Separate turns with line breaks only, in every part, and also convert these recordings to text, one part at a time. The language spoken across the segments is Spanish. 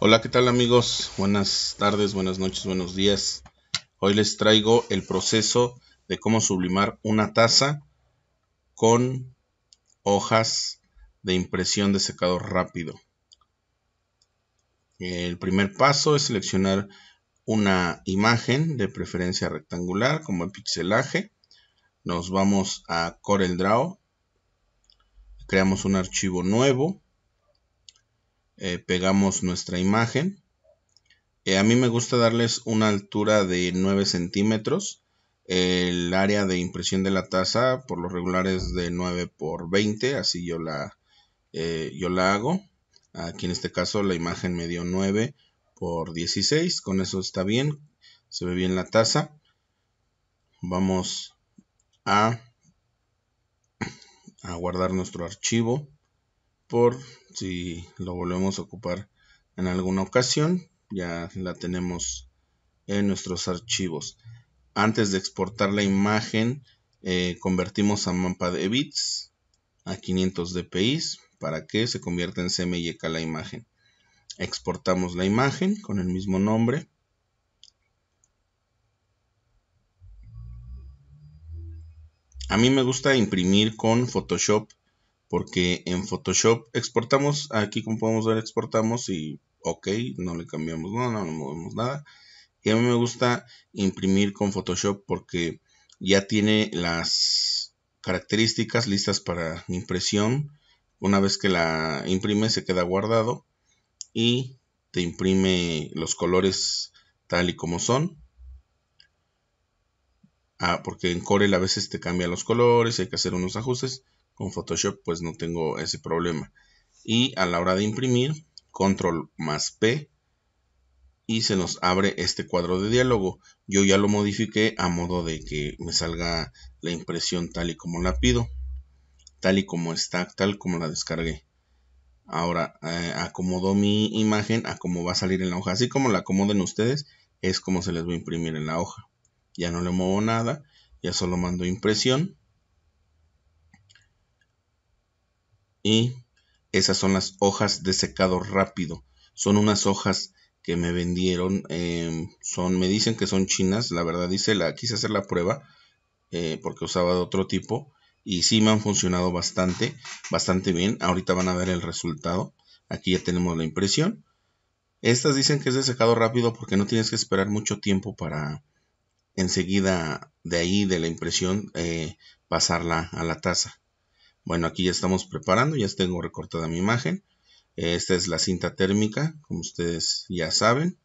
Hola, ¿qué tal amigos? Buenas tardes, buenas noches, buenos días. Hoy les traigo el proceso de cómo sublimar una taza con hojas de impresión de secado rápido. El primer paso es seleccionar una imagen de preferencia rectangular como el pixelaje. Nos vamos a CorelDRAW. Creamos un archivo nuevo. Eh, pegamos nuestra imagen. Eh, a mí me gusta darles una altura de 9 centímetros. El área de impresión de la taza por lo regular es de 9 por 20. Así yo la, eh, yo la hago. Aquí en este caso la imagen me dio 9 por 16. Con eso está bien. Se ve bien la taza. Vamos a, guardar nuestro archivo por si lo volvemos a ocupar en alguna ocasión. Ya la tenemos en nuestros archivos. Antes de exportar la imagen, eh, convertimos a mapa de bits a 500 dpi para que se convierta en CMYK la imagen exportamos la imagen con el mismo nombre a mí me gusta imprimir con Photoshop porque en Photoshop exportamos aquí como podemos ver exportamos y ok no le cambiamos nada no, no movemos nada y a mí me gusta imprimir con Photoshop porque ya tiene las características listas para impresión una vez que la imprime se queda guardado y te imprime los colores tal y como son. Ah, porque en Corel a veces te cambia los colores, hay que hacer unos ajustes. Con Photoshop pues no tengo ese problema. Y a la hora de imprimir, control más P y se nos abre este cuadro de diálogo. Yo ya lo modifiqué a modo de que me salga la impresión tal y como la pido, tal y como está, tal como la descargué. Ahora eh, acomodo mi imagen a cómo va a salir en la hoja. Así como la acomoden ustedes, es como se les va a imprimir en la hoja. Ya no le muevo nada, ya solo mando impresión. Y esas son las hojas de secado rápido. Son unas hojas que me vendieron. Em, son, me dicen que son chinas. La verdad dice la quise hacer la prueba eh, porque usaba de otro tipo y sí me han funcionado bastante, bastante bien. Ahorita van a ver el resultado. Aquí ya tenemos la impresión. Estas dicen que es de secado rápido porque no tienes que esperar mucho tiempo para enseguida de ahí de la impresión eh, pasarla a la taza. Bueno, aquí ya estamos preparando, ya tengo recortada mi imagen. Esta es la cinta térmica, como ustedes ya saben.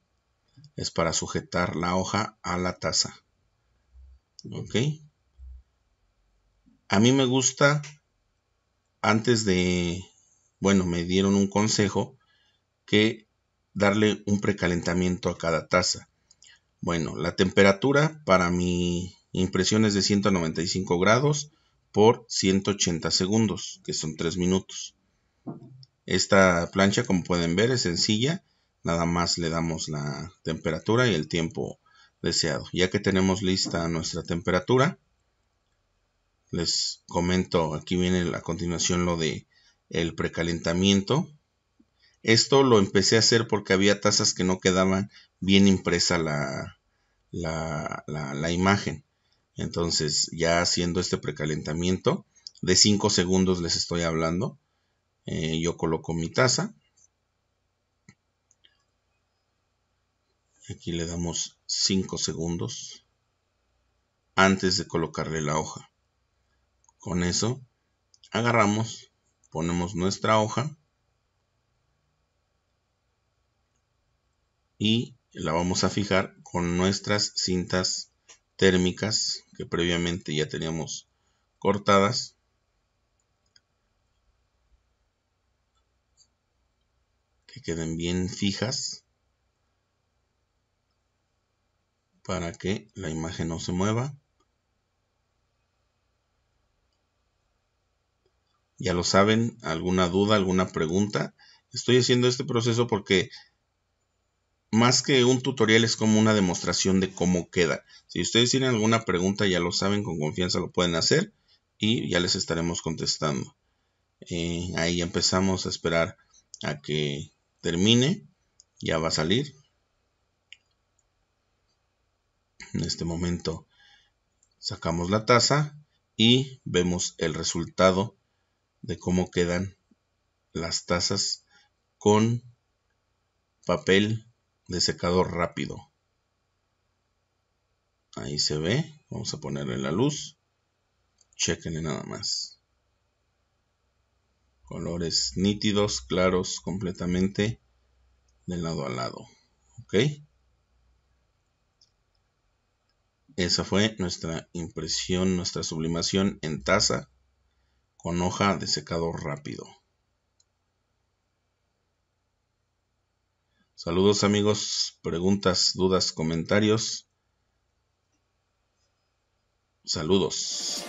Es para sujetar la hoja a la taza. Ok, a mí me gusta, antes de, bueno, me dieron un consejo que darle un precalentamiento a cada taza. Bueno, la temperatura para mi impresión es de 195 grados por 180 segundos, que son 3 minutos. Esta plancha, como pueden ver, es sencilla. Nada más le damos la temperatura y el tiempo deseado. Ya que tenemos lista nuestra temperatura, les comento, aquí viene a continuación lo de el precalentamiento. Esto lo empecé a hacer porque había tazas que no quedaban bien impresa la, la, la, imagen. Entonces, ya haciendo este precalentamiento, de 5 segundos les estoy hablando. Eh, yo coloco mi taza. Aquí le damos 5 segundos antes de colocarle la hoja. Con eso agarramos, ponemos nuestra hoja y la vamos a fijar con nuestras cintas térmicas que previamente ya teníamos cortadas. Que queden bien fijas para que la imagen no se mueva. ya lo saben, alguna duda, alguna pregunta. Estoy haciendo este proceso porque más que un tutorial es como una demostración de cómo queda. Si ustedes tienen alguna pregunta, ya lo saben, con confianza lo pueden hacer y ya les estaremos contestando. Eh, ahí empezamos a esperar a que termine. Ya va a salir. En este momento sacamos la taza y vemos el resultado de cómo quedan las tazas con papel de secado rápido. Ahí se ve. Vamos a ponerle la luz. Chequenle nada más. Colores nítidos, claros, completamente de lado a lado. ¿Ok? Esa fue nuestra impresión, nuestra sublimación en taza con hoja de secado rápido. Saludos amigos, preguntas, dudas, comentarios. Saludos.